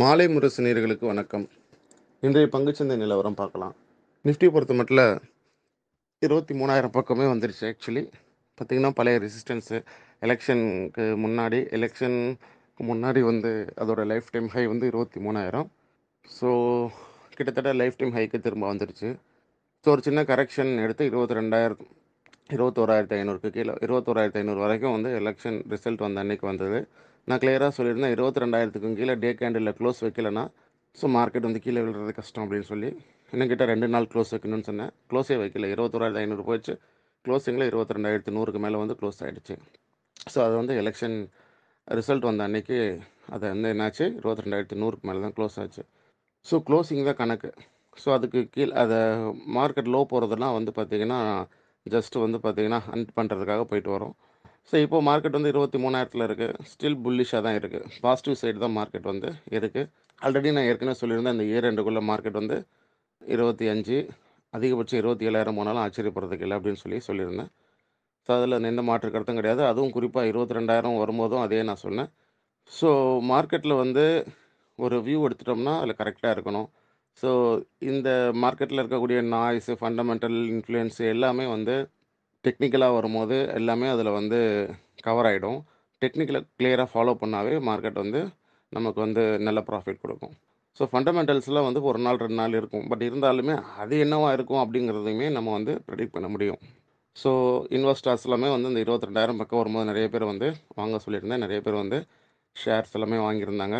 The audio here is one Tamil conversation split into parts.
மாலை முரசு நேர்களுக்கு வணக்கம் இன்றைய பங்குச்சந்தை நிலவரம் பார்க்கலாம் நிஃப்டி பொறுத்த மட்டும் இருபத்தி மூணாயிரம் பக்கமே வந்துருச்சு ஆக்சுவலி பார்த்திங்கன்னா பழைய ரெசிஸ்டன்ஸு எலெக்ஷனுக்கு முன்னாடி எலெக்ஷனுக்கு முன்னாடி வந்து அதோடய லைஃப் டைம் ஹை வந்து இருபத்தி மூணாயிரம் ஸோ கிட்டத்தட்ட லைஃப் டைம் ஹைக்கு திரும்ப வந்துருச்சு ஸோ ஒரு சின்ன கரெக்ஷன் எடுத்து இருபத்தி ரெண்டாயிரம் இருபத்தோராயிரத்தி ஐநூறுக்கு கீழே இருபத்தோராயிரத்தி ஐநூறு வரைக்கும் வந்து எலெக்ஷன் ரிசல்ட் வந்த அன்னைக்கு வந்தது நான் கிளியராக சொல்லியிருந்தேன் இருபத்தி ரெண்டாயிரத்துக்கும் கீழே டே கேண்டிலில் க்ளோஸ் வைக்கலன்னா ஸோ மார்க்கெட் வந்து கீழே விழுறது கஷ்டம் அப்படின்னு சொல்லி என்னக்கிட்ட ரெண்டு நாள் க்ளோஸ் வைக்கணும்னு சொன்னேன் க்ளோஸே வைக்கல இருபத்தோராயிரத்து ஐநூறு போயிடுச்சு க்ளோஸிங்கில் இருபத்தி ரெண்டாயிரத்து நூறுக்கு மேலே வந்து க்ளோஸ் ஆகிடுச்சு ஸோ அது வந்து எலெக்ஷன் ரிசல்ட் வந்த அன்னைக்கு அது வந்து என்னாச்சு இருபத்தி ரெண்டாயிரத்து நூறுக்கு மேலே தான் க்ளோஸ் ஆச்சு ஸோ க்ளோஸிங் தான் கணக்கு ஸோ அதுக்கு கீழே அதை மார்க்கெட் லோ போகிறதுலாம் வந்து பார்த்திங்கன்னா ஜஸ்ட்டு வந்து பார்த்திங்கன்னா ஹண்ட் பண்ணுறதுக்காக போயிட்டு வரோம் ஸோ இப்போது மார்க்கெட் வந்து இருபத்தி மூணாயிரத்தில் இருக்குது ஸ்டில் புல்லிஷாக தான் இருக்குது பாசிட்டிவ் சைடு தான் மார்க்கெட் வந்து இருக்குது ஆல்ரெடி நான் ஏற்கனவே சொல்லியிருந்தேன் இந்த இயர் ரெண்டுக்குள்ளே மார்க்கெட் வந்து இருபத்தி அஞ்சு அதிகபட்சம் இருபத்தி ஏழாயிரம் போனாலும் ஆச்சரியப்படுறதுக்கு இல்லை அப்படின்னு சொல்லி சொல்லியிருந்தேன் ஸோ அதில் எந்த மாற்று கருத்தும் கிடையாது அதுவும் குறிப்பாக இருபத்தி ரெண்டாயிரம் வரும்போதும் அதே நான் சொன்னேன் ஸோ மார்க்கெட்டில் வந்து ஒரு வியூ எடுத்துட்டோம்னா அதில் கரெக்டாக இருக்கணும் ஸோ இந்த மார்க்கெட்டில் இருக்கக்கூடிய நாய்ஸு ஃபண்டமெண்டல் இன்ஃப்ளூயன்ஸு எல்லாமே வந்து டெக்னிக்கலாக வரும்போது எல்லாமே அதில் வந்து கவர் ஆகிடும் டெக்னிக்கலை கிளியராக ஃபாலோ பண்ணாவே மார்க்கெட் வந்து நமக்கு வந்து நல்ல ப்ராஃபிட் கொடுக்கும் ஸோ ஃபண்டமெண்டல்ஸில் வந்து ஒரு நாள் ரெண்டு நாள் இருக்கும் பட் இருந்தாலுமே அது என்னவாக இருக்கும் அப்படிங்கிறதையுமே நம்ம வந்து ப்ரெடிக்ட் பண்ண முடியும் ஸோ இன்வெஸ்டர்ஸ் எல்லாமே வந்து இந்த இருபத்தி ரெண்டாயிரம் பக்கம் வரும்போது நிறைய பேர் வந்து வாங்க சொல்லியிருந்தேன் நிறைய பேர் வந்து ஷேர்ஸ் எல்லாமே வாங்கியிருந்தாங்க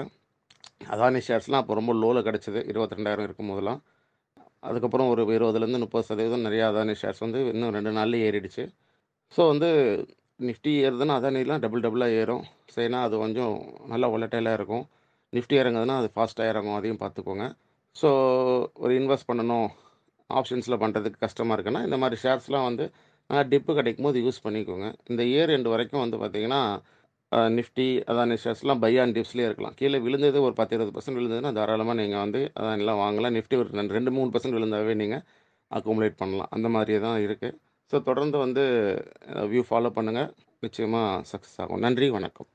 அதானி ஷேர்ஸ்லாம் அப்போ ரொம்ப லோவில் கிடச்சிது இருபத்தி ரெண்டாயிரம் இருக்கும் போதெல்லாம் அதுக்கப்புறம் ஒரு இருபதுலேருந்து முப்பது சதவீதம் நிறையா அதானி ஷேர்ஸ் வந்து இன்னும் ரெண்டு நாளில் ஏறிடுச்சு ஸோ வந்து நிஃப்டி ஏறுதுன்னா அதானிலாம் டபுள் டபுளாக ஏறும் சரினா அது கொஞ்சம் நல்லா ஒலட்டையிலாக இருக்கும் நிஃப்டி இறங்குதுன்னா அது ஃபாஸ்ட்டாக இறங்கும் அதையும் பார்த்துக்கோங்க ஸோ ஒரு இன்வெஸ்ட் பண்ணணும் ஆப்ஷன்ஸில் பண்ணுறதுக்கு கஷ்டமாக இருக்குன்னா இந்த மாதிரி ஷேர்ஸ்லாம் வந்து டிப்பு கிடைக்கும் போது யூஸ் பண்ணிக்கோங்க இந்த இயர் எண்டு வரைக்கும் வந்து பார்த்திங்கன்னா நிஃப்டி அதான் ஷேர்ஸ்லாம் பை அண்ட் டிப்ஸ்லேயே இருக்கலாம் கீழே விழுந்தது ஒரு பத்து இருபது பர்சன்ட் விழுந்ததுன்னா தாராளமாக நீங்கள் வந்து அதான் எல்லாம் வாங்கலாம் நிஃப்டி ஒரு ரெண்டு மூணு பர்சன்ட் விழுந்தாவே நீங்கள் அக்குமுலேட் பண்ணலாம் அந்த மாதிரியே தான் இருக்குது ஸோ தொடர்ந்து வந்து வியூ ஃபாலோ பண்ணுங்கள் நிச்சயமாக சக்ஸஸ் ஆகும் நன்றி வணக்கம்